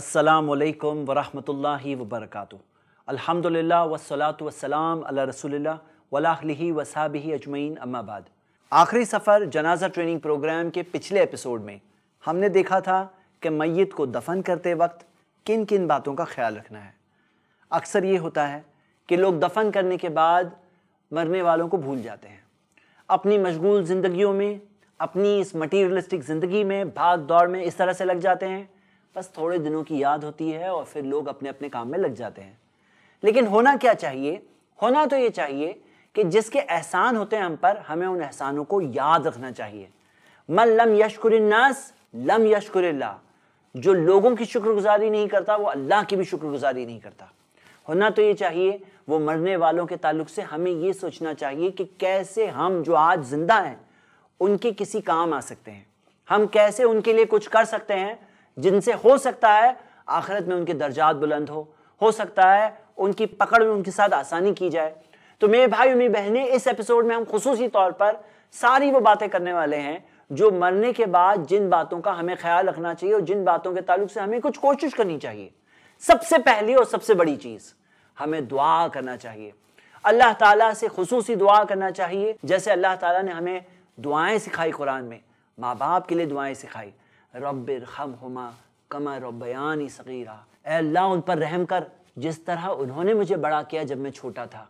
असलकम वरहमल वबरक अलहमदिल्ल वसलात वसलाम रसोल्ला वलाहली वसाबी अजमैन अम्माबाद आखिरी सफ़र जनाजा ट्रेनिंग प्रोग्राम के पिछले एपिसोड में हमने देखा था कि मैत को दफन करते वक्त किन किन बातों का ख्याल रखना है अक्सर ये होता है कि लोग दफन करने के बाद मरने वालों को भूल जाते हैं अपनी मशगूल ज़िंदगियों में अपनी इस मटीरियलिस्टिक ज़िंदगी में भाग दौड़ में इस तरह से लग जाते हैं बस थोड़े दिनों की याद होती है और फिर लोग अपने अपने काम में लग जाते हैं लेकिन होना क्या चाहिए होना तो ये चाहिए कि जिसके एहसान होते हैं हम पर हमें उन एहसानों को याद रखना चाहिए मन लम यशकुरन्नास लम यशकुर जो लोगों की शुक्रगुजारी नहीं करता वो अल्लाह की भी शुक्रगुजारी नहीं करता होना तो ये चाहिए वो मरने वालों के ताल्लुक से हमें ये सोचना चाहिए कि कैसे हम जो आज जिंदा हैं उनके किसी काम आ सकते हैं हम कैसे उनके लिए कुछ कर सकते हैं जिनसे हो सकता है आखिरत में उनके दर्जात बुलंद हो हो सकता है उनकी पकड़ में उनके साथ आसानी की जाए तो मेरे भाई मेरी बहनें इस एपिसोड में हम खसूसी तौर पर सारी वो बातें करने वाले हैं जो मरने के बाद जिन बातों का हमें ख्याल रखना चाहिए और जिन बातों के ताल्लुक से हमें कुछ कोशिश करनी चाहिए सबसे पहली और सबसे बड़ी चीज़ हमें दुआ करना चाहिए अल्लाह ताला से खसूसी दुआ करना चाहिए जैसे अल्लाह ताला ने हमें दुआएं सिखाई कुरान में माँ बाप के लिए दुआएं सिखाई रब खम हमा कमा रबयानी सगीरा अल्लाह उन पर रहम कर जिस तरह उन्होंने मुझे बड़ा किया जब मैं छोटा था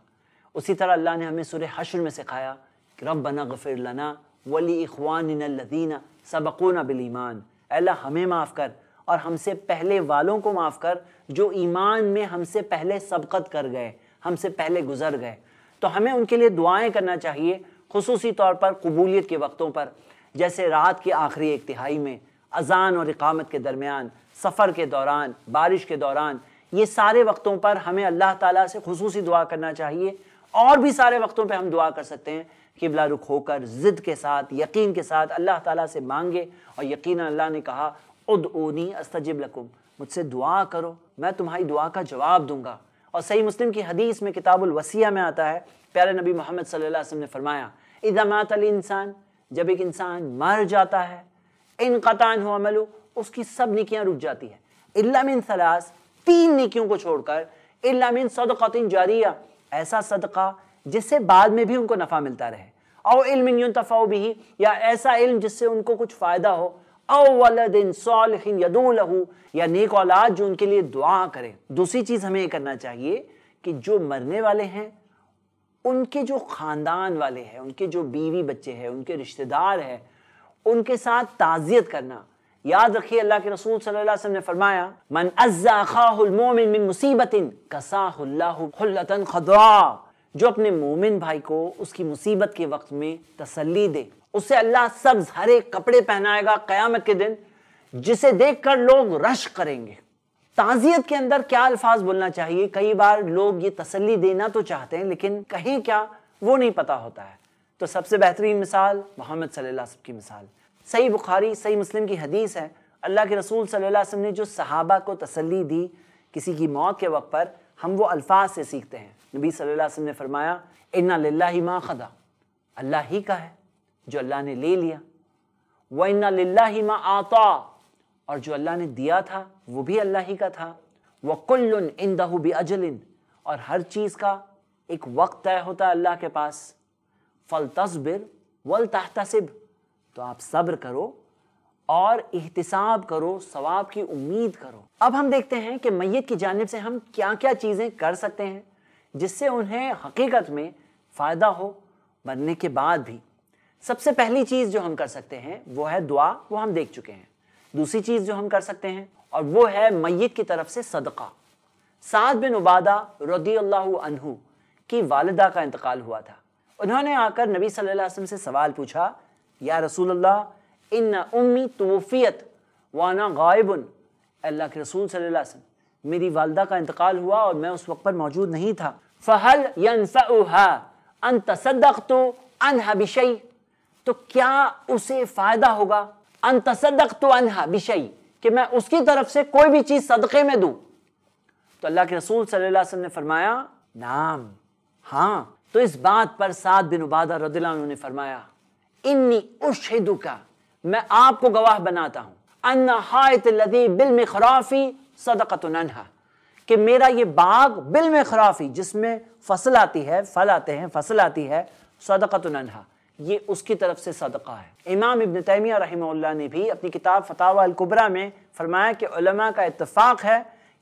उसी तरह अल्लाह ने हमें सुर हशर में सिखाया कि रब बना गफिर लना वली इखवान लदीना सबकुना बिलईमान अल्लाह हमें माफ़ कर और हमसे पहले वालों को माफ़ कर जो ईमान में हमसे पहले सबकत कर गए हमसे पहले गुजर गए तो हमें उनके लिए दुआएं करना चाहिए खसूसी तौर पर कबूलीत के वक्तों पर जैसे रात के आखिरी एक तिहाई में अजान और इकामत के दरमियान सफ़र के दौरान बारिश के दौरान ये सारे वक्तों पर हमें अल्लाह ताला से खसूस दुआ करना चाहिए और भी सारे वक्तों पर हम दुआ कर सकते हैं कि किबला रुख होकर ज़िद के साथ यकीन के साथ अल्लाह ताला से मांगे और यकीन अल्लाह ने कहा उद ओनी अस्तजिब लकुम मुझसे दुआ करो मैं तुम्हारी दुआ का जवाब दूंगा और सही मुस्लिम की हदीस में किताबुल वसीया में आता है प्यारे नबी मोहम्मद सल्लल्लाहु अलैहि वसल्लम ने फरमाया इदामात अल इंसान जब एक इंसान मर जाता है इन कतान हो अमल उसकी सब निकियाँ रुक जाती है इलामिन सलास तीन निकियों को छोड़कर इलामिन सदक़िन जारिया ऐसा सदका जिससे बाद में भी उनको नफ़ा मिलता रहे और इल्मिन तफ़ाव भी या ऐसा इल्म जिससे उनको कुछ फ़ायदा हो अवलदिन सोलहिन यदूलहू या नेक औलाद जो उनके लिए दुआ करें दूसरी चीज़ हमें ये करना चाहिए कि जो मरने वाले हैं उनके जो ख़ानदान वाले हैं उनके जो बीवी बच्चे हैं उनके रिश्तेदार हैं उनके साथ ताज़ियत करना याद रखिए अल्लाह के रसूल सल्लल्लाहु ने फरमाया मन अज्जाखाहुलमोमिन मिन मुसीबतिन जो अपने मोमिन भाई को उसकी मुसीबत के वक्त में तसल्ली दे उसे अल्लाह सब्ज हरे कपड़े पहनाएगा क़यामत के दिन जिसे देखकर लोग रश करेंगे ताज़ियत के अंदर क्या अल्फाज बोलना चाहिए कई बार लोग ये तसल्ली देना तो चाहते हैं लेकिन कहीं क्या वो नहीं पता होता है तो सबसे बेहतरीन मिसाल मोहम्मद सल्लल्लाहु की मिसाल सही बुखारी सही मुस्लिम की हदीस है अल्लाह के रसूल सल्लल्लाहु ने जो सहाबा को तसल्ली दी किसी की मौत के वक्त पर हम वो अल्फाज से सीखते हैं नबी सल्ला ने फरमाया इन्ना लाला माँ खदा अल्लाह ही का है जो अल्लाह ने ले लिया व इन्ना लाला माँ आता और जो अल्लाह ने दिया था वो भी अल्लाह ही का था वह वकुल्ल इन दहू बजल और हर चीज़ का एक वक्त तय होता है अल्लाह के पास फल तस्बिर वल तहतसिब तो आप सब्र करो और एहतसाब करो सवाब की उम्मीद करो अब हम देखते हैं कि मैत की जानब से हम क्या क्या चीज़ें कर सकते हैं जिससे उन्हें हकीकत में फ़ायदा हो मरने के बाद भी सबसे पहली चीज़ जो हम कर सकते हैं वो है दुआ वो हम देख चुके हैं दूसरी चीज़ जो हम कर सकते हैं और वो है मैत की तरफ से सदका साद बिन उबादा रदी अल्लाह की वालदा का इंतकाल हुआ था उन्होंने आकर नबी सल्लल्लाहु अलैहि वसल्लम से सवाल पूछा या रसूल अल्लाह इन उम्मी तोफ़ियत वाना गायबन अल्लाह के रसूल सल्लल्लाहु अलैहि वसल्लम मेरी वालदा का इंतकाल हुआ और मैं उस वक्त पर मौजूद नहीं था फ़हल अन तसदक तो अनहा बिशई तो क्या उसे फ़ायदा होगा अन तसदक तो अनहा बिशई कि मैं उसकी तरफ से कोई भी चीज़ सदक़े में दूँ तो अल्लाह के रसूल सल्लल्लाहु अलैहि वसल्लम ने फरमाया नाम हाँ तो इस बात पर सात बिन उबादा रदिला उन्होंने फरमाया इन्नी उशहिदु का मैं आपको गवाह बनाता हूँ अन्नाहायत लदी बिल में खराफी सदकत नन्हा कि मेरा ये बाग बिल में खराफी जिसमें फसल आती है फल आते हैं फसल आती है सदकत नन्हा ये उसकी तरफ से सदका है इमाम इबन तैमिया रही ने भी अपनी किताब फतावा अलकुबरा में फरमाया कि उलमा का इतफ़ाक़ है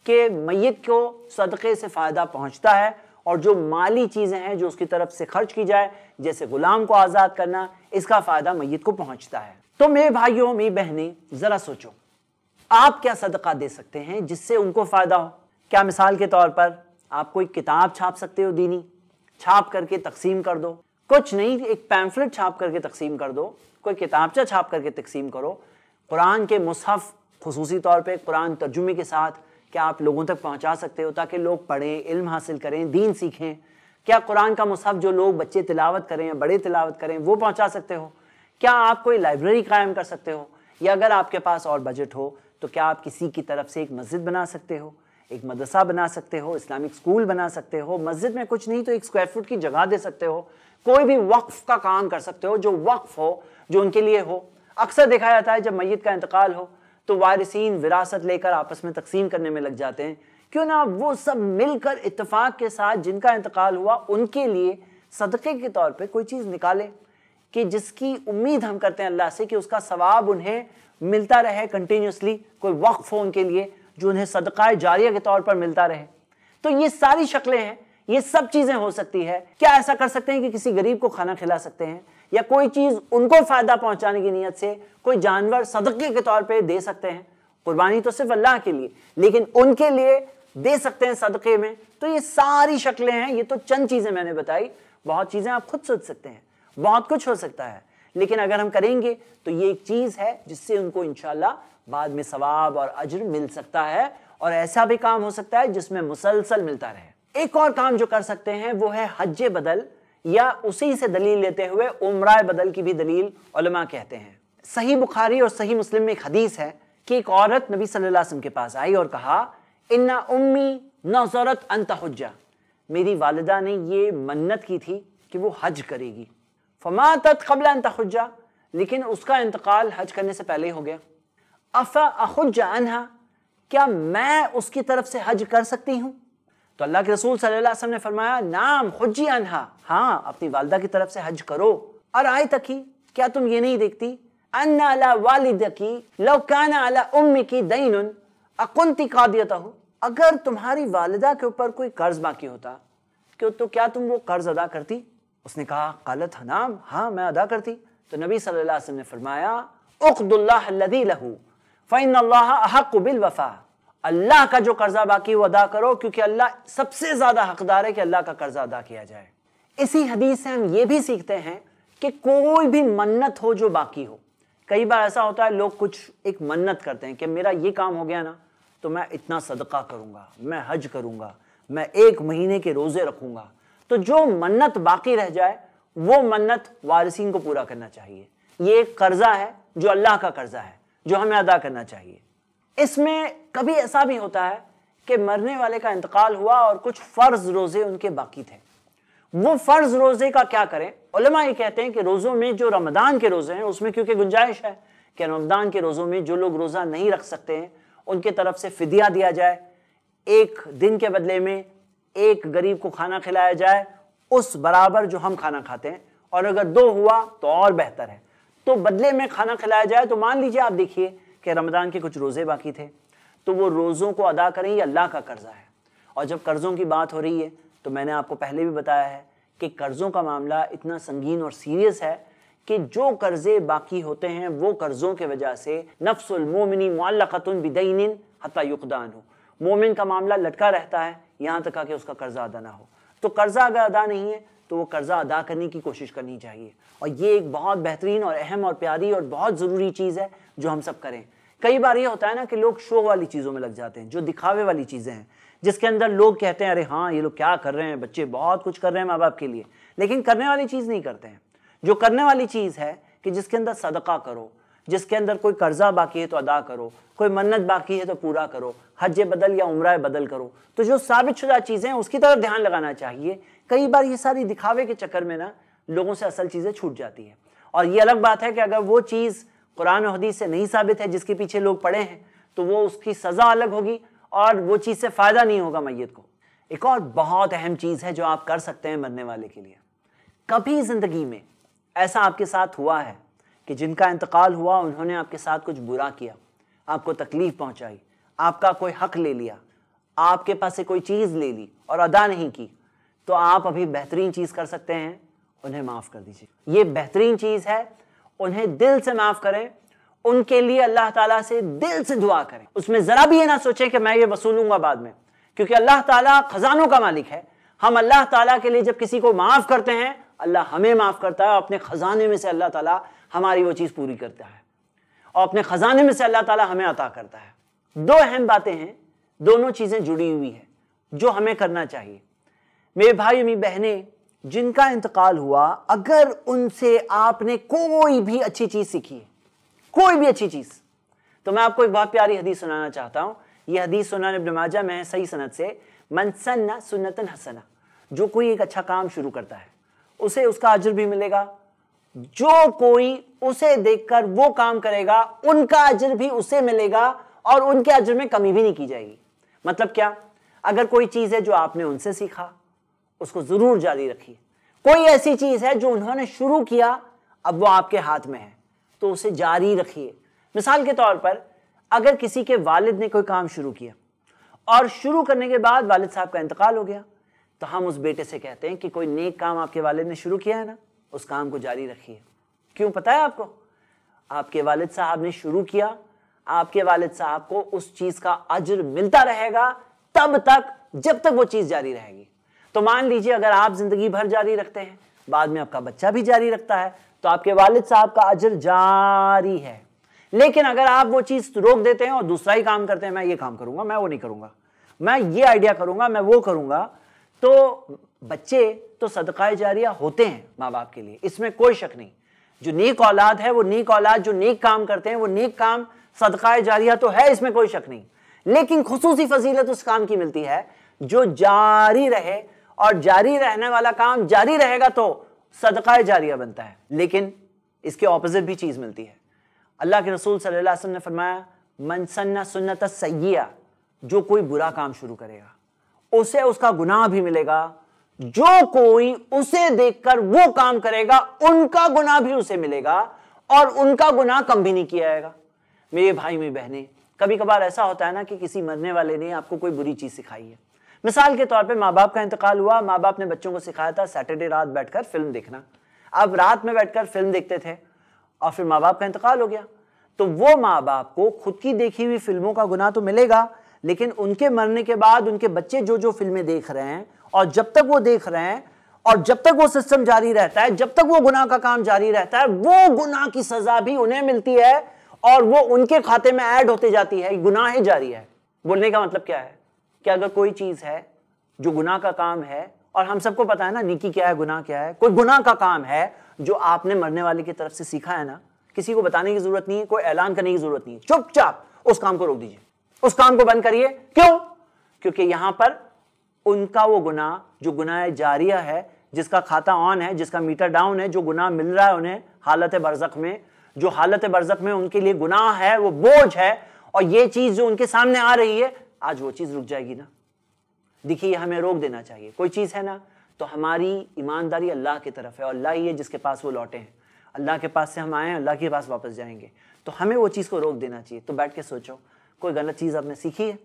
कि मैत को सदक़े से फ़ायदा पहुँचता है और जो माली चीज़ें हैं जो उसकी तरफ से खर्च की जाए जैसे गुलाम को आज़ाद करना इसका फ़ायदा मैत को पहुँचता है तो मेरे भाइयों मेरी बहनें ज़रा सोचो आप क्या सदका दे सकते हैं जिससे उनको फ़ायदा हो क्या मिसाल के तौर पर आप कोई किताब छाप सकते हो दीनी छाप करके तकसीम कर दो कुछ नहीं एक पैम्फलेट छाप करके तकसीम कर दो कोई किताबचा छाप करके तकसीम करो कुरान के मुसहफ़ खसूसी तौर पर कुरान तर्जुमे के साथ क्या आप लोगों तक पहुंचा सकते हो ताकि लोग पढ़ें इल्म हासिल करें दीन सीखें क्या कुरान का मुसहफ जो लोग बच्चे तिलावत करें या बड़े तिलावत करें वो पहुंचा सकते हो क्या आप कोई लाइब्रेरी कायम कर सकते हो या अगर आपके पास और बजट हो तो क्या आप किसी की तरफ से एक मस्जिद बना सकते हो एक मदरसा बना सकते हो इस्लामिक स्कूल बना सकते हो मस्जिद में कुछ नहीं तो एक स्क्वायर फुट की जगह दे सकते हो कोई भी वक्फ का काम कर सकते हो जो वक्फ हो जो उनके लिए हो अक्सर देखा जाता है जब मैत का इंतकाल हो तो वारसिन विरासत लेकर आपस में तकसीम करने में लग जाते हैं क्यों ना वो सब मिलकर इतफाक़ के साथ जिनका इंतकाल हुआ उनके लिए सदक़े के तौर पर कोई चीज़ निकालें कि जिसकी उम्मीद हम करते हैं अल्लाह से कि उसका सवाब उन्हें मिलता रहे कंटिन्यूसली कोई वक्फ़ हो उनके लिए जो उन्हें सदक़ा जारिया के तौर पर मिलता रहे तो ये सारी शक्लें हैं ये सब चीज़ें हो सकती है क्या ऐसा कर सकते हैं कि किसी गरीब को खाना खिला सकते हैं या कोई चीज़ उनको फ़ायदा पहुंचाने की नीयत से कोई जानवर सदक़े के तौर पर दे सकते हैं कुर्बानी तो सिर्फ अल्लाह के लिए लेकिन उनके लिए दे सकते हैं सदक़े में तो ये सारी शक्लें हैं ये तो चंद चीज़ें मैंने बताई बहुत चीज़ें आप खुद सोच सकते हैं बहुत कुछ हो सकता है लेकिन अगर हम करेंगे तो ये एक चीज़ है जिससे उनको इन बाद में सवाब और अजर मिल सकता है और ऐसा भी काम हो सकता है जिसमें मुसलसल मिलता रहे एक और काम जो कर सकते हैं वो है हज बदल या उसी से दलील लेते हुए उम्र बदल की भी दलील उलमा कहते हैं सही बुखारी और सही मुस्लिम में एक हदीस है कि एक औरत नबी सल्लल्लाहु अलैहि वसल्लम के पास आई और कहा इन्ना उम्मी नौजरत अंतहुजा मेरी वालदा ने ये मन्नत की थी कि वो हज करेगी फमा तत् कबला अंतहुजा लेकिन उसका इंतकाल हज करने से पहले ही हो गया अफा अहुजा अनहा क्या मैं उसकी तरफ से हज कर सकती हूँ तो अल्लाह के रसूल सल्लल्लाहु ने फरमाया नाम हजी अनहा हाँ अपनी वालदा की तरफ से हज करो और आए तक ही क्या तुम ये नहीं देखती अन्ना अला वालिद की लौकाना अला उम्मी की दईन अकुंती कादियता हो अगर तुम्हारी वालदा के ऊपर कोई कर्ज बाकी होता क्यों तो, तो क्या तुम वो कर्ज अदा करती उसने कहा कालत हनाम हाँ मैं अदा करती तो नबी सल्लल्लाहु अलैहि वसल्लम ने फरमाया उखदुल्लाह लहू फ़ैन अल्लाह हक बिल वफ़ा अल्लाह का जो कर्जा बाकी वो अदा करो क्योंकि अल्लाह सबसे ज्यादा हकदार है कि अल्लाह का कर्जा अदा किया जाए इसी हदीस से हम ये भी सीखते हैं कि कोई भी मन्नत हो जो बाकी हो कई बार ऐसा होता है लोग कुछ एक मन्नत करते हैं कि मेरा ये काम हो गया ना तो मैं इतना सदका करूंगा मैं हज करूंगा मैं एक महीने के रोज़े रखूंगा तो जो मन्नत बाकी रह जाए वो मन्नत वारसिन को पूरा करना चाहिए ये एक कर्ज़ा है जो अल्लाह का कर्ज़ा है जो हमें अदा करना चाहिए इसमें कभी ऐसा भी होता है कि मरने वाले का इंतकाल हुआ और कुछ फ़र्ज रोज़े उनके बाकी थे वो फ़र्ज रोज़े का क्या करें उलमा ये कहते हैं कि रोज़ों में जो रमदान के रोज़े हैं उसमें क्योंकि गुंजाइश है कि रमदान के रोज़ों में जो लोग रोज़ा नहीं रख सकते हैं उनके तरफ से फ़िदिया दिया जाए एक दिन के बदले में एक गरीब को खाना खिलाया जाए उस बराबर जो हम खाना खाते हैं और अगर दो हुआ तो और बेहतर है तो बदले में खाना खिलाया जाए तो मान लीजिए आप देखिए कि रमज़ान के कुछ रोज़े बाकी थे तो वो रोज़ों को अदा करें ये अल्लाह का कर्ज़ा है और जब कर्ज़ों की बात हो रही है तो मैंने आपको पहले भी बताया है कि कर्ज़ों का मामला इतना संगीन और सीरियस है कि जो कर्ज़े बाकी होते हैं वो कर्ज़ों के वजह से नफ्सुलमोमिनी मालकतन बिदीन हता युकदान हो मोमिन का मामला लटका रहता है यहाँ तक कि उसका कर्ज़ा अदा ना हो तो कर्ज़ा अगर अदा नहीं है तो वो कर्ज़ा अदा करने की कोशिश करनी चाहिए और ये एक बहुत बेहतरीन और अहम और प्यारी और बहुत ज़रूरी चीज़ है जो हम सब करें कई बार ये होता है ना कि लोग शो वाली चीज़ों में लग जाते हैं जो दिखावे वाली चीज़ें हैं जिसके अंदर लोग कहते हैं अरे हाँ ये लोग क्या कर रहे हैं बच्चे बहुत कुछ कर रहे हैं माँ बाप के लिए लेकिन करने वाली चीज़ नहीं करते हैं जो करने वाली चीज़ है कि जिसके अंदर सदका करो जिसके अंदर कोई कर्जा बाकी है तो अदा करो कोई मन्नत बाकी है तो पूरा करो हज बदल या उम्र बदल करो तो जो साबित शुदा चीज़ें हैं उसकी तरफ ध्यान लगाना चाहिए कई बार ये सारी दिखावे के चक्कर में ना लोगों से असल चीज़ें छूट जाती हैं और ये अलग बात है कि अगर वो चीज़ कुरान और हदीस से नहीं साबित है जिसके पीछे लोग पड़े हैं तो वो उसकी सज़ा अलग होगी और वो चीज़ से फ़ायदा नहीं होगा मैत को एक और बहुत अहम चीज़ है जो आप कर सकते हैं मरने वाले के लिए कभी ज़िंदगी में ऐसा आपके साथ हुआ है कि जिनका इंतकाल हुआ उन्होंने आपके साथ कुछ बुरा किया आपको तकलीफ़ पहुंचाई आपका कोई हक ले लिया आपके पास से कोई चीज़ ले ली और अदा नहीं की तो आप अभी बेहतरीन चीज़ कर सकते हैं उन्हें माफ़ कर दीजिए ये बेहतरीन चीज़ है उन्हें दिल से माफ़ करें उनके लिए अल्लाह ताला से दिल से दुआ करें उसमें ज़रा भी ये ना सोचें कि मैं ये वसूलूंगा बाद में क्योंकि अल्लाह ताला ख़जानों का मालिक है हम अल्लाह ताला के लिए जब किसी को माफ़ करते हैं अल्लाह हमें माफ़ करता है अपने ख़जाने में से अल्लाह ताला हमारी वो चीज़ पूरी करता है और अपने ख़जाने में से अल्लाह ताला हमें अता करता है दो अहम बातें हैं दोनों चीज़ें जुड़ी हुई है जो हमें करना चाहिए मेरे भाई मेरी बहनें जिनका इंतकाल हुआ अगर उनसे आपने कोई भी अच्छी चीज सीखी है कोई भी अच्छी चीज तो मैं आपको एक बहुत प्यारी हदीस सुनाना चाहता हूं यह हदीस सुनान इब्न माजा में सही सनत से मनसन्ना सुन्नतन हसना जो कोई एक अच्छा काम शुरू करता है उसे उसका अजर भी मिलेगा जो कोई उसे देखकर वो काम करेगा उनका अजर भी उसे मिलेगा और उनके अजर में कमी भी नहीं की जाएगी मतलब क्या अगर कोई चीज़ है जो आपने उनसे सीखा उसको ज़रूर जारी रखिए कोई ऐसी चीज़ है जो उन्होंने शुरू किया अब वो आपके हाथ में है तो उसे जारी रखिए मिसाल के तौर पर अगर किसी के वालिद ने कोई काम शुरू किया और शुरू करने के बाद वालिद साहब का इंतकाल हो गया तो हम उस बेटे से कहते हैं कि कोई नेक काम आपके वालिद ने शुरू किया है ना उस काम को जारी रखिए क्यों पता है आपको आपके वालिद साहब ने शुरू किया आपके वालिद साहब को उस चीज़ का अज्र मिलता रहेगा तब तक जब तक वो चीज़ जारी रहेगी तो मान लीजिए अगर आप जिंदगी भर जारी रखते हैं बाद में आपका बच्चा भी जारी रखता है तो आपके वालिद साहब का अजर जारी है लेकिन अगर आप वो चीज़ रोक देते हैं और दूसरा ही काम करते हैं मैं ये काम करूंगा मैं वो नहीं करूंगा मैं ये आइडिया करूंगा मैं वो करूंगा तो बच्चे तो सदकाए जारिया होते हैं माँ बाप के लिए इसमें कोई शक नहीं जो नीक औलाद है वो नीक औलाद जो नीक काम करते हैं वो नीक काम सदकाए जारिया तो है इसमें कोई शक नहीं लेकिन खसूसी फजीलत उस काम की मिलती है जो जारी रहे और जारी रहने वाला काम जारी रहेगा तो सदका जारिया बनता है लेकिन इसके ऑपोजिट भी चीज़ मिलती है अल्लाह के रसूल सल्लासम ने फरमाया मनसन्ना सुन्नत सैया जो कोई बुरा काम शुरू करेगा उसे उसका गुनाह भी मिलेगा जो कोई उसे देखकर वो काम करेगा उनका गुनाह भी उसे मिलेगा और उनका गुनाह कम भी नहीं किया जाएगा मेरे भाई मेरी बहनें कभी कभार ऐसा होता है ना कि किसी मरने वाले ने आपको कोई बुरी चीज़ सिखाई है मिसाल के तौर पे माँ बाप का इंतकाल हुआ माँ बाप ने बच्चों को सिखाया था सैटरडे रात बैठकर फिल्म देखना अब रात में बैठकर फिल्म देखते थे और फिर माँ बाप का इंतकाल हो गया तो वो माँ बाप को खुद की देखी हुई फिल्मों का गुना तो मिलेगा लेकिन उनके मरने के बाद उनके बच्चे जो जो फिल्में देख रहे हैं और जब तक वो देख रहे हैं और जब तक वो सिस्टम जारी रहता है जब तक वो गुनाह का काम जारी रहता है वो गुनाह की सजा भी उन्हें मिलती है और वो उनके खाते में ऐड होते जाती है गुनाह ही जारी है बोलने का मतलब क्या है कि अगर कोई चीज़ है जो गुनाह का काम है और हम सबको पता है ना निकी क्या है गुनाह क्या है कोई गुनाह का काम है जो आपने मरने वाले की तरफ से सीखा है ना किसी को बताने की जरूरत नहीं है कोई ऐलान करने की जरूरत नहीं है चुपचाप उस काम को रोक दीजिए उस काम को बंद करिए क्यों क्योंकि यहां पर उनका वो गुनाह जो गुनाह जारिया है जिसका खाता ऑन है जिसका मीटर डाउन है जो गुनाह मिल रहा है उन्हें हालत बरजक में जो हालत बरजक में उनके लिए गुनाह है वो बोझ है और ये चीज जो उनके सामने आ रही है आज वो चीज़ रुक जाएगी ना देखिए हमें रोक देना चाहिए कोई चीज़ है ना तो हमारी ईमानदारी अल्लाह की तरफ है और अल्लाह ही है जिसके पास वो लौटे हैं अल्लाह के पास से हम आए हैं अल्लाह के पास वापस जाएंगे तो हमें वो चीज़ को रोक देना चाहिए तो बैठ के सोचो कोई गलत चीज़ आपने सीखी है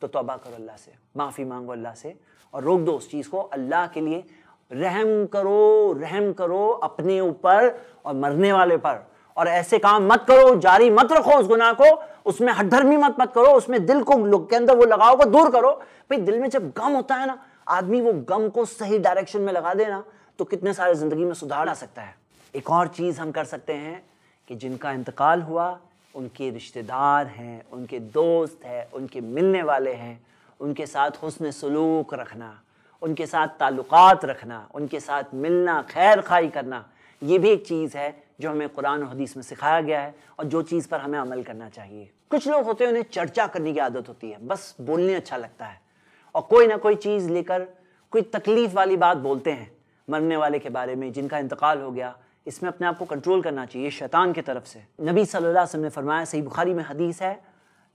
तो तोबा करो अल्लाह से माफ़ी मांगो अल्लाह से और रोक दो उस चीज़ को अल्लाह के लिए रहम करो रहम करो अपने ऊपर और मरने वाले पर और ऐसे काम मत करो जारी मत रखो उस गुनाह को उसमें हटधर्मी मत मत करो उसमें दिल को के अंदर वो लगाव को दूर करो भाई दिल में जब गम होता है ना आदमी वो गम को सही डायरेक्शन में लगा देना तो कितने सारे ज़िंदगी में सुधार आ सकता है एक और चीज़ हम कर सकते हैं कि जिनका इंतकाल हुआ उनके रिश्तेदार हैं उनके दोस्त हैं उनके मिलने वाले हैं उनके साथ हसन सलूक रखना उनके साथ ताल्लुक़ात रखना उनके साथ मिलना खैर खाई करना ये भी एक चीज़ है जो हमें कुरान और हदीस में सिखाया गया है और जो चीज़ पर हमें अमल करना चाहिए कुछ लोग होते हैं उन्हें चर्चा करने की आदत होती है बस बोलने अच्छा लगता है और कोई ना कोई चीज़ लेकर कोई तकलीफ़ वाली बात बोलते हैं मरने वाले के बारे में जिनका इंतकाल हो गया इसमें अपने आप को कंट्रोल करना चाहिए शैतान की तरफ से नबी सल्लल्लाहु अलैहि वसल्लम ने फरमाया सही बुखारी में हदीस है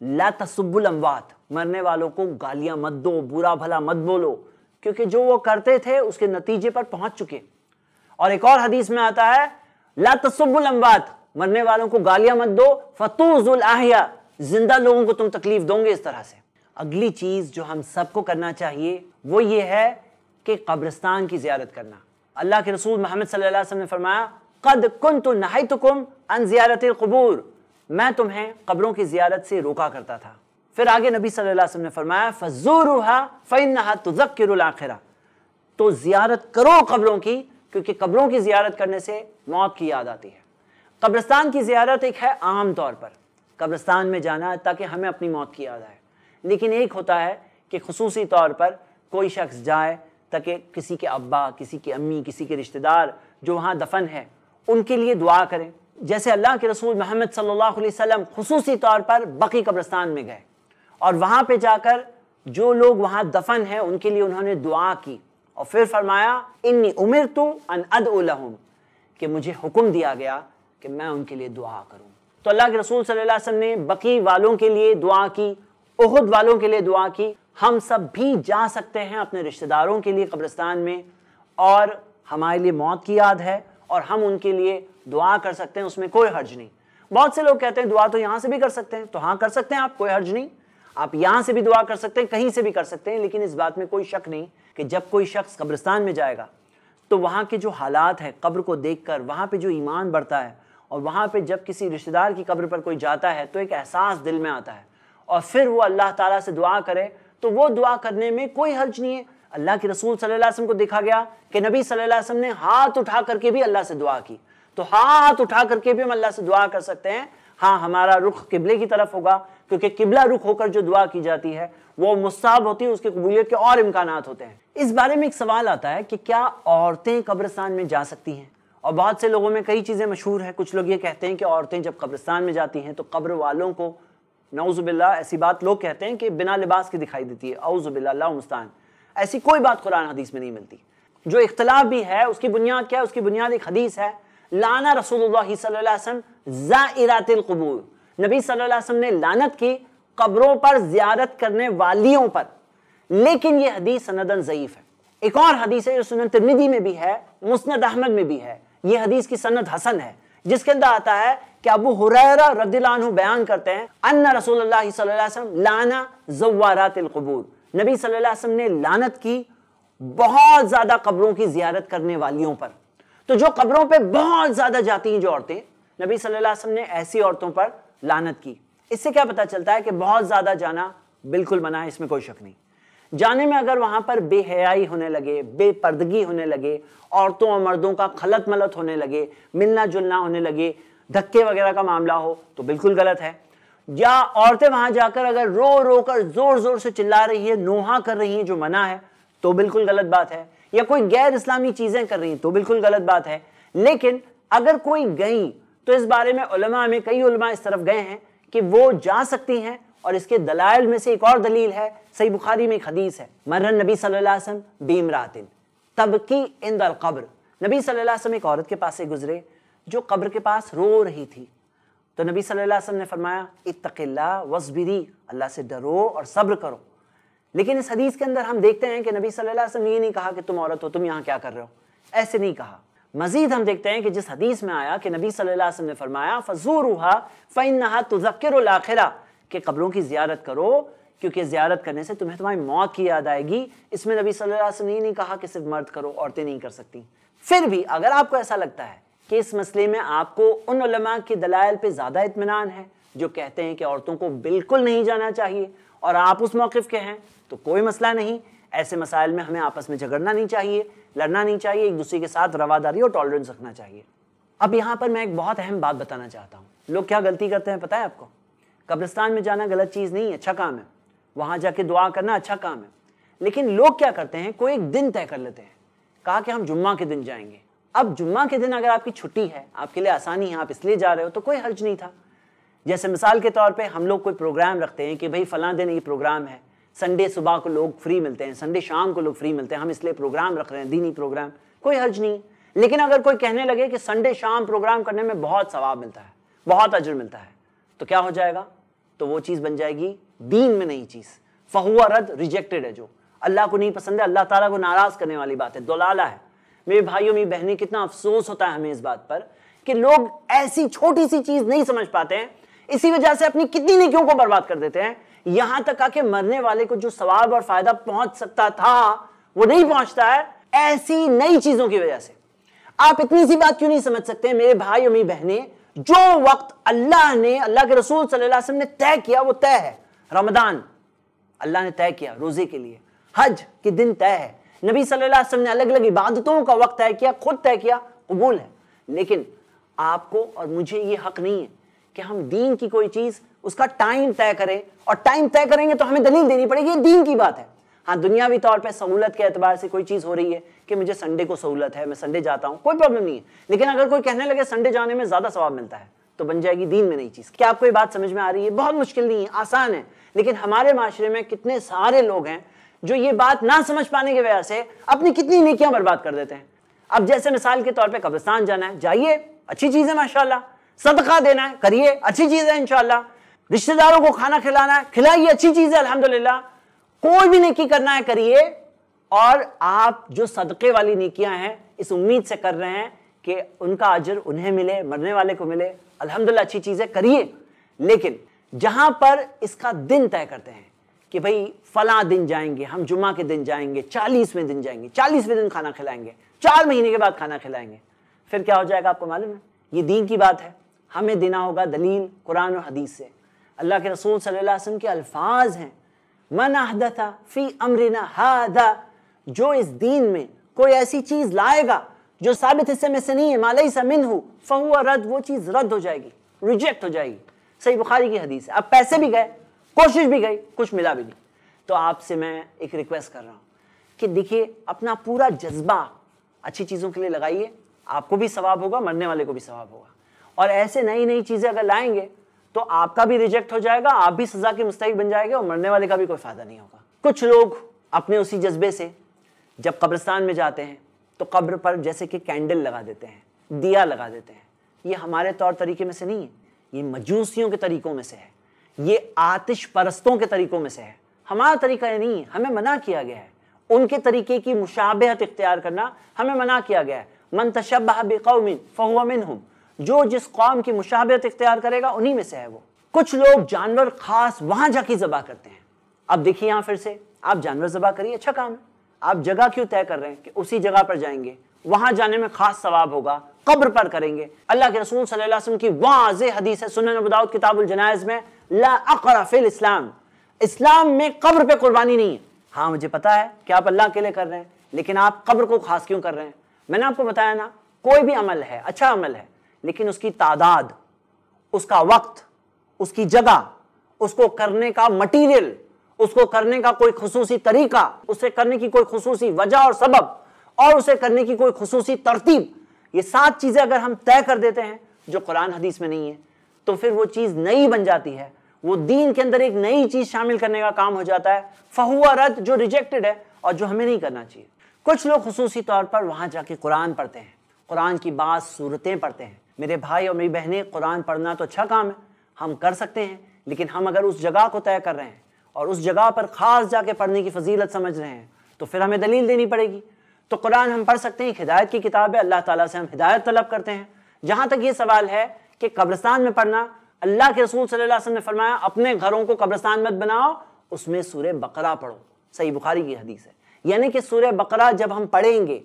ला तसब्बुल अमवात मरने वालों को गालियां मत दो बुरा भला मत बोलो क्योंकि जो वो करते थे उसके नतीजे पर पहुंच चुके और एक और हदीस में आता है ला मरने वालों को गालियां मत दो फतूजुल आहिया जिंदा लोगों को तुम तकलीफ दोगे इस तरह से अगली चीज जो हम सबको करना चाहिए वो ये है कि कब्रिस्तान की जियारत करना अल्लाह के रसूल मोहम्मद सल्लल्लाहु अलैहि वसल्लम ने फरमाया कद कन तो नहायतुकुम अन जियारत कबूर मैं तुम्हें कब्रों की जियारत से रोका करता था फिर आगे नबी सल्लल्लाहु अलैहि वसल्लम ने फरमाया फजूर फ़ैन नहा तो आखिरा तो जियारत करो कब्रों की क्योंकि कब्रों की जियारत करने से मौत की याद आती है कब्रस्तान की जियारत एक है आम तौर पर कब्रस्तान में जाना ताकि हमें अपनी मौत की याद आए लेकिन एक होता है कि खसूसी तौर पर कोई शख्स जाए ताकि किसी के अब्बा किसी की अम्मी किसी के रिश्तेदार जो वहाँ दफन है उनके लिए दुआ करें जैसे अल्लाह के रसूल महमद सल्लल्लाहु अलैहि वसल्लम खसूसी तौर पर बकी कब्रस्तान में गए और वहाँ पे जाकर जो लोग वहाँ दफन हैं उनके लिए उन्होंने दुआ की और फिर फरमाया इन्नी उमिर तो अन अदम कि मुझे हुक्म दिया गया कि मैं उनके लिए दुआ करूँ तो अल्लाह के रसूल सल्लल्लाहु अलैहि वसल्लम ने बकी वालों के लिए दुआ की उहद वालों के लिए दुआ की हम सब भी जा सकते हैं अपने रिश्तेदारों के लिए कब्रिस्तान में और हमारे लिए मौत की याद है और हम उनके लिए दुआ कर सकते हैं उसमें कोई हर्ज नहीं बहुत से लोग कहते हैं दुआ तो यहाँ से भी कर सकते हैं तो हाँ कर सकते हैं आप कोई हर्ज नहीं आप यहां से भी दुआ कर सकते हैं कहीं से भी कर सकते हैं लेकिन इस बात में कोई शक नहीं कि जब कोई शख्स कब्रिस्तान में जाएगा तो वहां के जो हालात हैं कब्र को देख कर वहां पर जो ईमान बढ़ता है और वहां पर जब किसी रिश्तेदार की कब्र पर कोई जाता है तो एक एहसास दिल में आता है और फिर वो अल्लाह ताला से दुआ करे तो वो दुआ करने में कोई हर्ज नहीं है अल्लाह के रसूल सल्लल्लाहु अलैहि वसल्लम को देखा गया कि नबी सल्लल्लाहु अलैहि वसल्लम ने हाथ उठा करके भी अल्लाह से दुआ की तो हाथ उठा करके भी हम अल्लाह से दुआ कर सकते हैं हाँ हमारा रुख किबले की तरफ होगा क्योंकि किबला रुख होकर जो दुआ की जाती है वो मुस्ताब होती है उसके कबूलियत के और इम्कान होते हैं इस बारे में एक सवाल आता है कि क्या औरतें कब्रस्तान में जा सकती हैं और बहुत से लोगों में कई चीज़ें मशहूर हैं कुछ लोग ये कहते हैं कि औरतें जब कब्रस्तान में जाती हैं तो कब्र वालों को नौजुबिल्ला ऐसी बात लोग कहते हैं कि बिना लिबास की दिखाई देती है अउजुबिल्ला मुस्तान ऐसी कोई बात कुरान हदीस में नहीं मिलती जो इख्तलाफ भी है उसकी बुनियाद क्या है उसकी बुनियाद एक हदीस है लाना रसूल सल्लाम ज़ाइरातिल कबूर नबी सल्लल्लाहु अलैहि वसल्लम ने लानत की कब्रों पर जियारत करने वालियों पर लेकिन यह हदीस सनदन ज़यीफ़ है एक और हदीस है जो सुनन तिरमिदी में भी है मुस्नद अहमद में भी है यह हदीस की सनद हसन है जिसके अंदर आता है कि अबू हुरैरा रद्दिलान बयान करते हैं अन्न रसूलुल्लाह वसल्लम लाना जवारातिल कबूर नबी सल्लल्लाहु अलैहि वसल्लम ने लानत की बहुत ज़्यादा कब्रों की जियारत करने वालियों पर तो जो कब्रों पर बहुत ज़्यादा जाती हैं जो औरतें नबी सल्लल्लाहु अलैहि वसल्लम ने ऐसी औरतों पर लानत की इससे क्या पता चलता है कि बहुत ज़्यादा जाना बिल्कुल मना है इसमें कोई शक नहीं जाने में अगर वहां पर बेहयाई होने लगे बेपर्दगी होने लगे औरतों और मर्दों का खलत मलत होने लगे मिलना जुलना होने लगे धक्के वगैरह का मामला हो तो बिल्कुल गलत है या औरतें वहां जाकर अगर रो रो कर ज़ोर ज़ोर से चिल्ला रही है नोहा कर रही है जो मना है तो बिल्कुल गलत बात है या कोई गैर इस्लामी चीज़ें कर रही है तो बिल्कुल गलत बात है लेकिन अगर कोई गई तो इस बारे में उलमा में कई उलमा इस तरफ गए हैं कि वो जा सकती हैं और इसके दलाइल में से एक और दलील है सही बुखारी में एक हदीस है मरन नबी सल्लम बीमरातिन तबकी इंद कब्र नबी सल्लम एक औरत के पास से गुजरे जो कब्र के पास रो रही थी तो नबी वसल्लम ने फरमाया इतकिल्ला वसबिरी अल्लाह से डरो और सब्र करो लेकिन इस हदीस के अंदर हम देखते हैं कि नबी सल्लल्लाहु अलैहि वसल्लम ने ये नहीं कहा कि तुम औरत हो तुम यहाँ क्या कर रहे हो ऐसे नहीं कहा मजीद हम देखते हैं कि जिस हदीस में आया कि नबी सल्लल्लाहु अलैहि ने फरमाया फजूरूहा फ़ैनहा तुजक्र आखिरा के कब्रों की जियारत करो क्योंकि जियारत करने से तुम्हें तुम्हारी मौत की याद आएगी इसमें नबी सल्लल्लाहु ने नहीं कहा कि सिर्फ मर्द करो औरतें नहीं कर सकती फिर भी अगर आपको ऐसा लगता है कि इस मसले में आपको उन की दलाइल पर ज़्यादा इतमान है जो कहते हैं कि औरतों को बिल्कुल नहीं जाना चाहिए और आप उस मौक़ के हैं तो कोई मसला नहीं ऐसे मसाइल में हमें आपस में झगड़ना नहीं चाहिए लड़ना नहीं चाहिए एक दूसरे के साथ रवादारी और टॉलरेंस रखना चाहिए अब यहाँ पर मैं एक बहुत अहम बात बताना चाहता हूँ लोग क्या गलती करते हैं पता है आपको कब्रिस्तान में जाना गलत चीज़ नहीं है अच्छा काम है वहाँ जाके दुआ करना अच्छा काम है लेकिन लोग क्या करते हैं कोई एक दिन तय कर लेते हैं कहा कि हम जुम्मा के दिन जाएंगे अब जुम्मा के दिन अगर आपकी छुट्टी है आपके लिए आसानी है आप इसलिए जा रहे हो तो कोई हर्ज नहीं था जैसे मिसाल के तौर पे हम लोग कोई प्रोग्राम रखते हैं कि भाई फला दिन ये प्रोग्राम है संडे सुबह को लोग फ्री मिलते हैं संडे शाम को लोग फ्री मिलते हैं हम इसलिए प्रोग्राम रख रहे हैं दीनी प्रोग्राम कोई हर्ज नहीं लेकिन अगर कोई कहने लगे कि संडे शाम प्रोग्राम करने में बहुत सवाब मिलता है बहुत अजर मिलता है तो क्या हो जाएगा तो वो चीज़ बन जाएगी दीन में नई चीज़ फहुआ रद रिजेक्टेड है जो अल्लाह को नहीं पसंद है अल्लाह ताला को नाराज़ करने वाली बात है दुलाला है मेरे भाइयों मेरी बहनें कितना अफसोस होता है हमें इस बात पर कि लोग ऐसी छोटी सी चीज़ नहीं समझ पाते हैं इसी वजह से अपनी कितनी नेकियों को बर्बाद कर देते हैं यहां तक आके मरने वाले को जो सवाब और फायदा पहुंच सकता था वो नहीं पहुंचता है ऐसी नई चीजों की वजह से आप इतनी सी बात क्यों नहीं समझ सकते मेरे भाई और मेरी बहनें जो वक्त अल्लाह ने अल्लाह के रसूल सल्लल्लाहु अलैहि वसल्लम ने तय किया वो तय है रमदान अल्लाह ने तय किया रोजे के लिए हज के दिन तय है नबी सल्लल्लाहु अलैहि वसल्लम ने अलग अलग इबादतों का वक्त तय किया खुद तय किया कबूल है लेकिन आपको और मुझे ये हक नहीं है कि हम दीन की कोई चीज़ उसका टाइम तय करें और टाइम तय करेंगे तो हमें दलील देनी पड़ेगी ये दीन की बात है हाँ दुनियावी तौर पे सहूलत के अतबार से कोई चीज़ हो रही है कि मुझे संडे को सहूलत है मैं संडे जाता हूँ कोई प्रॉब्लम नहीं है लेकिन अगर कोई कहने लगे संडे जाने में ज़्यादा स्वाब मिलता है तो बन जाएगी दीन में नई चीज़ क्या आपको ये बात समझ में आ रही है बहुत मुश्किल नहीं है आसान है लेकिन हमारे माशरे में कितने सारे लोग हैं जो ये बात ना समझ पाने की वजह से अपनी कितनी नेकियां बर्बाद कर देते हैं अब जैसे मिसाल के तौर पे कब्रिस्तान जाना है जाइए अच्छी चीज़ है माशाल्लाह सदका देना है करिए अच्छी चीज़ है इंशाल्लाह रिश्तेदारों को खाना खिलाना है खिलाइए अच्छी चीज है अल्हम्दुलिल्लाह कोई भी नेकी करना है करिए और आप जो सदक़े वाली नेकियां हैं इस उम्मीद से कर रहे हैं कि उनका अजर उन्हें मिले मरने वाले को मिले अल्हम्दुलिल्लाह अच्छी चीज़ है करिए लेकिन जहाँ पर इसका दिन तय करते हैं कि भाई फला दिन जाएंगे हम जुमा के दिन जाएंगे चालीसवें दिन जाएंगे चालीसवें दिन खाना खिलाएंगे चार महीने के बाद खाना खिलाएंगे फिर क्या हो जाएगा आपको मालूम है ये दीन की बात है हमें देना होगा दलील कुरान और हदीस से अल्लाह के रसूल सल्लल्लाहु अलैहि वसल्लम के अल्फाज हैं मन अहदथा फ़ी अमरिना हादा जो इस दीन में कोई ऐसी चीज़ लाएगा जो साबित हिस्से में से नहीं है मालई समिन हो फहुआ रद्द वो चीज़ रद्द हो जाएगी रिजेक्ट हो जाएगी सही बुखारी की हदीस है अब पैसे भी गए कोशिश भी गई कुछ मिला भी नहीं तो आपसे मैं एक रिक्वेस्ट कर रहा हूँ कि देखिए अपना पूरा जज्बा अच्छी चीज़ों के लिए लगाइए आपको भी सवाब होगा मरने वाले को भी सवाब होगा और ऐसे नई नई चीज़ें अगर लाएंगे तो आपका भी रिजेक्ट हो जाएगा आप भी सजा के मुस्तक बन जाएंगे और मरने वाले का भी कोई फ़ायदा नहीं होगा कुछ लोग अपने उसी जज्बे से जब कब्रस्तान में जाते हैं तो कब्र पर जैसे कि कैंडल लगा देते हैं दिया लगा देते हैं ये हमारे तौर तरीके में से नहीं है ये मजूसियों के तरीकों में से है ये आतिश परस्तों के तरीकों में से है हमारा तरीका ये नहीं है हमें मना किया गया है उनके तरीके की मुशाबहत इख्तियार करना हमें मना किया गया है मन तशबा बेकौमिन फ़हुआ मिन जो जिस कौम की मुशाबत इख्तियार करेगा उन्हीं में से है वो कुछ लोग जानवर खास वहां जाके ज़बा करते हैं अब देखिए यहां फिर से आप जानवर ज़बा करिए अच्छा काम है आप जगह क्यों तय कर रहे हैं कि उसी जगह पर जाएंगे वहां जाने में खास सवाब होगा कब्र पर करेंगे अल्लाह के रसूल सल्लल्लाहु अलैहि वसल्लम की वाज हदीस है सुन अबूदाउद किताबुल जनाइज में ला अकरा फिल इस्लाम इस्लाम में कब्र पे कुर्बानी नहीं है हाँ मुझे पता है कि आप अल्लाह के लिए कर रहे हैं लेकिन आप कब्र को खास क्यों कर रहे हैं मैंने आपको बताया ना कोई भी अमल है अच्छा अमल है लेकिन उसकी तादाद उसका वक्त उसकी जगह उसको करने का मटीरियल उसको करने का कोई खसूसी तरीका उसे करने की कोई खसूसी वजह और सबब और उसे करने की कोई खसूसी तरतीब ये सात चीज़ें अगर हम तय कर देते हैं जो कुरान हदीस में नहीं है तो फिर वो चीज़ नई बन जाती है वो दीन के अंदर एक नई चीज़ शामिल करने का काम हो जाता है फहुआ रद्द जो रिजेक्टेड है और जो हमें नहीं करना चाहिए कुछ लोग खसूसी तौर पर वहाँ जाके कुरान पढ़ते हैं कुरान की बात सूरतें पढ़ते हैं मेरे भाई और मेरी बहनें कुरान पढ़ना तो अच्छा काम है हम कर सकते हैं लेकिन हम अगर उस जगह को तय कर रहे हैं और उस जगह पर ख़ास जाके पढ़ने की फजीलत समझ रहे हैं तो फिर हमें दलील देनी पड़ेगी तो कुरान हम पढ़ सकते हैं हिदायत की किताब है अल्लाह ताला से हम हिदायत तलब करते हैं जहाँ तक ये सवाल है कि कब्रस्तान में पढ़ना अल्लाह के रसूल सल्लल्लाहु अलैहि वसल्लम ने फरमाया अपने घरों को कब्रस्तान मत बनाओ उसमें सूर्य बकरा पढ़ो सही बुखारी की हदीस है यानी कि सूर्य बकरा जब हम पढ़ेंगे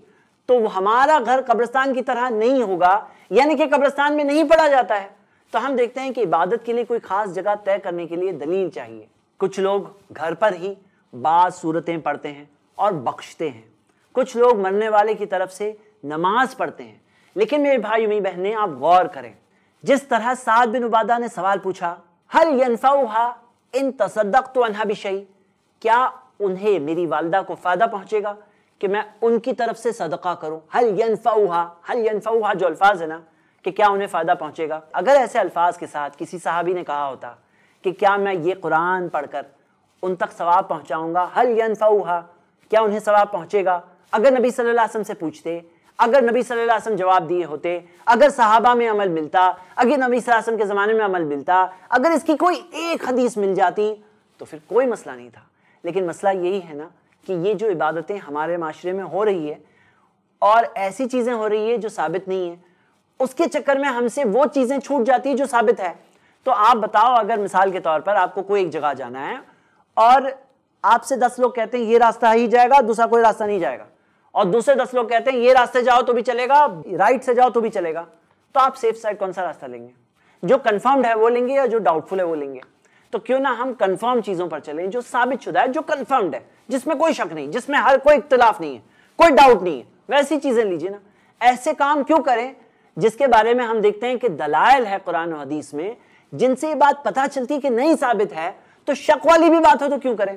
तो हमारा घर कब्रस्तान की तरह नहीं होगा यानी कि कब्रस्तान में नहीं पढ़ा जाता है तो हम देखते हैं कि इबादत के लिए कोई खास जगह तय करने के लिए दलील चाहिए कुछ लोग घर पर ही बाद सूरतें पढ़ते हैं और बख्शते हैं कुछ लोग मरने वाले की तरफ से नमाज पढ़ते हैं लेकिन मेरे भाई मेरी बहने आप गौर करें जिस तरह साद बिन उबादा ने सवाल पूछा हल यनफा इन तसदक तो अनहा क्या उन्हें मेरी वालदा को फ़ायदा पहुंचेगा कि मैं उनकी तरफ से सदका करूँ हल यनफा हल यनफा जो अल्फाज है ना कि क्या उन्हें फ़ायदा पहुँचेगा अगर ऐसे अल्फाज के साथ किसी साहबी ने कहा होता कि क्या मैं ये कुरान पढ़कर उन तक सवाब पहुँचाऊँगा हल यनफा क्या उन्हें सवाब पहुँचेगा अगर नबी सल्लल्लाहु अलैहि वसल्लम से पूछते अगर नबी सल्लल्लाहु अलैहि वसल्लम जवाब दिए होते अगर सहाबा में अमल मिलता अगर नबी वसल्लम के ज़माने में अमल मिलता अगर इसकी कोई एक हदीस मिल जाती तो फिर कोई मसला नहीं था लेकिन मसला यही है ना कि ये जो इबादतें हमारे माशरे में हो रही है और ऐसी चीज़ें हो रही है जो साबित नहीं है उसके चक्कर में हमसे वो चीज़ें छूट जाती है जो साबित है तो आप बताओ अगर मिसाल के तौर पर आपको कोई एक जगह जाना है और आपसे दस लोग कहते हैं ये रास्ता ही जाएगा दूसरा कोई रास्ता नहीं जाएगा और दूसरे दस लोग कहते हैं ये रास्ते जाओ तो भी चलेगा राइट से जाओ तो भी चलेगा तो आप सेफ साइड कौन सा रास्ता लेंगे जो कन्फर्म्ड है वो लेंगे या जो डाउटफुल है वो लेंगे तो क्यों ना हम कंफर्म चीजों पर चलें जो साबित शुदा है जो कंफर्म्ड है जिसमें कोई शक नहीं जिसमें हर कोई इख्तलाफ नहीं है कोई डाउट नहीं है वैसी चीजें लीजिए ना ऐसे काम क्यों करें जिसके बारे में हम देखते हैं कि दलायल है कुरान और हदीस में जिनसे ये बात पता चलती है कि नहीं साबित है तो शक वाली भी बात हो तो क्यों करें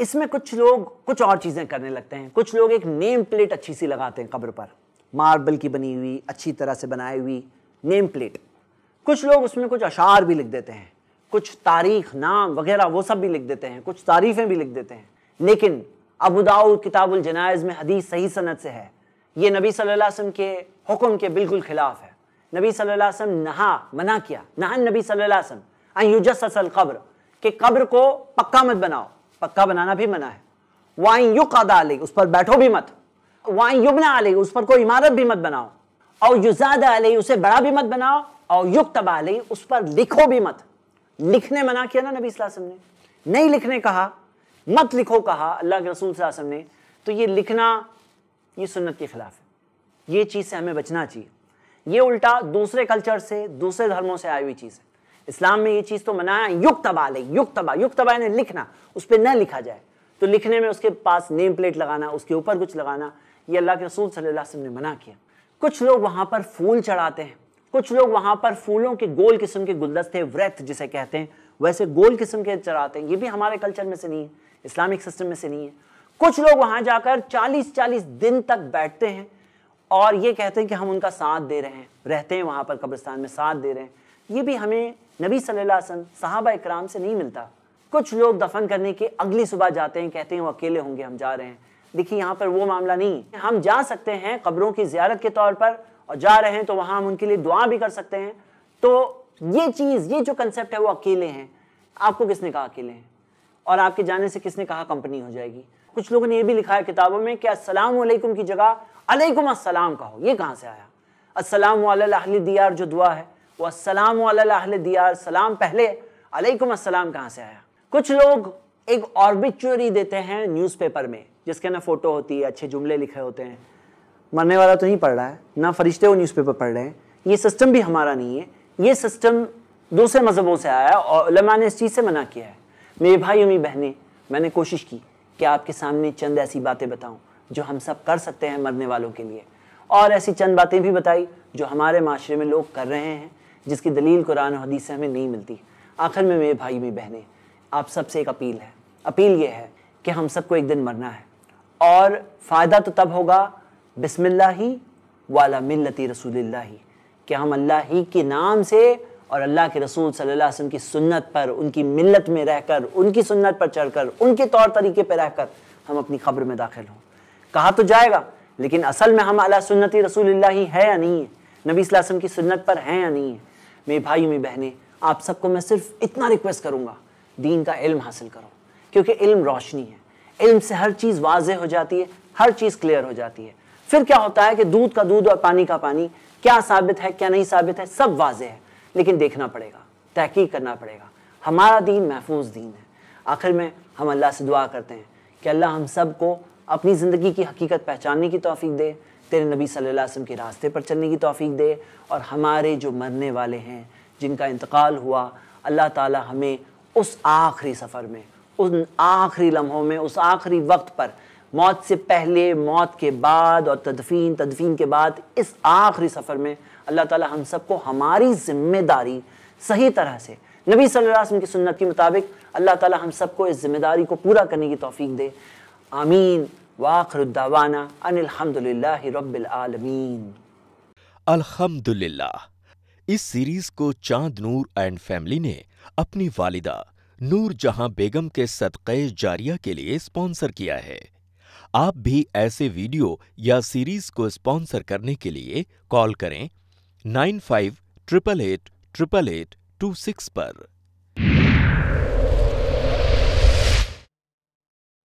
इसमें कुछ लोग कुछ और चीज़ें करने लगते हैं कुछ लोग एक नेम प्लेट अच्छी सी लगाते हैं कब्र पर मार्बल की बनी हुई अच्छी तरह से बनाई हुई नेम प्लेट कुछ लोग उसमें कुछ अशार भी लिख देते हैं कुछ तारीख नाम वगैरह वो सब भी लिख देते हैं कुछ तारीफ़ें भी लिख देते हैं लेकिन अबूदाऊद किताबुल जनाइज में हदीस सही सनत से है ये नबी सल्लल्लाहु अलैहि वसल्लम के हुक्म के बिल्कुल ख़िलाफ़ है नबी सल्लल्लाहु अलैहि वसल्लम नहा मना किया नहा नबी सल्लल्लाहु अलैहि वसल्लम आई युजसल कब्र के कब्र को पक्का मत बनाओ पक्का बनाना भी मना है वाई युक अदा अली उस पर बैठो भी मत वाई युबना अली उस पर कोई इमारत भी मत बनाओ और युजादा अली उसे बड़ा भी मत बनाओ और युक्त अली उस पर लिखो भी मत लिखने मना किया ना नबी वसल्लम ने नहीं लिखने कहा मत लिखो कहा अल्लाह के रसूल वसल्लम ने तो ये लिखना ये सुन्नत के ख़िलाफ़ है ये चीज़ से हमें बचना चाहिए ये उल्टा दूसरे कल्चर से दूसरे धर्मों से आई हुई चीज़ है इस्लाम में ये चीज़ तो मनाया युग तबाह युग तबाह युग तबाह ने लिखना उस पर न लिखा जाए तो लिखने में उसके पास नेम प्लेट लगाना उसके ऊपर कुछ लगाना ये अल्लाह के रसूल सल्लल्लाहु अलैहि वसल्लम ने मना किया कुछ लोग वहाँ पर फूल चढ़ाते हैं कुछ लोग वहां पर फूलों के गोल किस्म के गुलदस्ते व्रत जिसे कहते हैं वैसे गोल किस्म के चढ़ाते हैं ये भी हमारे कल्चर में से नहीं है इस्लामिक सिस्टम में से नहीं है कुछ लोग वहां जाकर 40-40 दिन तक बैठते हैं और ये कहते हैं कि हम उनका साथ दे रहे हैं रहते हैं वहां पर कब्रिस्तान में साथ दे रहे हैं ये भी हमें नबी सल्लल्लाहु अलैहि वसल्लम साहबा इकराम से नहीं मिलता कुछ लोग दफन करने के अगली सुबह जाते हैं कहते हैं वो अकेले होंगे हम जा रहे हैं देखिए यहाँ पर वो मामला नहीं हम जा सकते हैं कब्रों की जियारत के तौर पर और जा रहे हैं तो वहां हम उनके लिए दुआ भी कर सकते हैं तो ये चीज ये जो कंसेप्ट है वो अकेले हैं आपको किसने कहा अकेले हैं और आपके जाने से किसने कहा कंपनी हो जाएगी कुछ लोगों ने ये भी लिखा है किताबों में कि असलम की जगह अलैकुम असलम कहो ये कहाँ से आया असलम दियार जो दुआ है वो असलम दियार सलाम पहले अलैकुम असलम कहाँ से आया कुछ लोग एक ऑर्बिचुरी देते हैं न्यूज़पेपर में जिसके ना फोटो होती है अच्छे जुमले लिखे होते हैं मरने वाला तो नहीं पढ़ रहा है ना फरिश्ते वो न्यूज़पेपर पढ़ रहे हैं ये सिस्टम भी हमारा नहीं है ये सिस्टम दूसरे मज़हबों से आया और लमा ने इस चीज़ से मना किया है मेरे भाई और मेरी बहनें मैंने कोशिश की कि आपके सामने चंद ऐसी बातें बताऊँ जो हम सब कर सकते हैं मरने वालों के लिए और ऐसी चंद बातें भी बताई जो हमारे माशरे में लोग कर रहे हैं जिसकी दलील कुरान और हदीस से हमें नहीं मिलती आखिर में मेरे भाई मेरी बहनें आप सबसे एक अपील है अपील ये है कि हम सबको एक दिन मरना है और फ़ायदा तो तब होगा ही वाला मिलती रसूल कि हम अल्लाह ही के नाम से और अल्लाह के रसूल सल्लल्लाहु अलैहि वसल्लम की सुन्नत पर उनकी मिल्लत में रहकर उनकी सुन्नत पर चढ़कर उनके तौर तरीके पर रहकर हम अपनी खबर में दाखिल हों कहा तो जाएगा लेकिन असल में हम अला सुन्नत रसूल ही है या नहीं है नबी वसम की सुन्नत पर हैं या नहीं है मेरे भाई मेरी बहनें आप सबको मैं सिर्फ इतना रिक्वेस्ट करूँगा दीन का इल्म हासिल करो क्योंकि इल्म रोशनी है इल्म से हर चीज़ वाज हो जाती है हर चीज़ क्लियर हो जाती है फिर क्या होता है कि दूध का दूध और पानी का पानी क्या साबित है क्या नहीं साबित है सब वाज है लेकिन देखना पड़ेगा तहकीक करना पड़ेगा हमारा दीन महफूज दीन है आखिर में हम अल्लाह से दुआ करते हैं कि अल्लाह हम सब को अपनी ज़िंदगी की हकीकत पहचानने की तोफ़ी दे तेरे नबी सल्लल्लाहु अलैहि वसल्लम के रास्ते पर चलने की तोफ़ी दे और हमारे जो मरने वाले हैं जिनका इंतकाल हुआ अल्लाह ताला हमें उस आखिरी सफ़र में उन आखिरी लम्हों में उस आखिरी वक्त पर मौत से पहले मौत के बाद और तदफीन तदफीन के बाद इस आखिरी सफ़र में अल्लाह ताला हम सबको हमारी जिम्मेदारी सही तरह से नबी सल्लल्लाहु अलैहि वसल्लम की सुन्नत के मुताबिक अल्लाह ताला हम सबको इस जिम्मेदारी को पूरा करने की तौफीक दे आमीन वाखरुद्दावाना अनिलहमदिल्ला रबालमीन अल्हम्दुलिल्लाह इस सीरीज़ को चांद नूर एंड फैमिली ने अपनी वालिदा नूर जहां बेगम के सदक़े जारिया के लिए स्पॉन्सर किया है आप भी ऐसे वीडियो या सीरीज को स्पॉन्सर करने के लिए कॉल करें nine five triple eight triple eight two six पर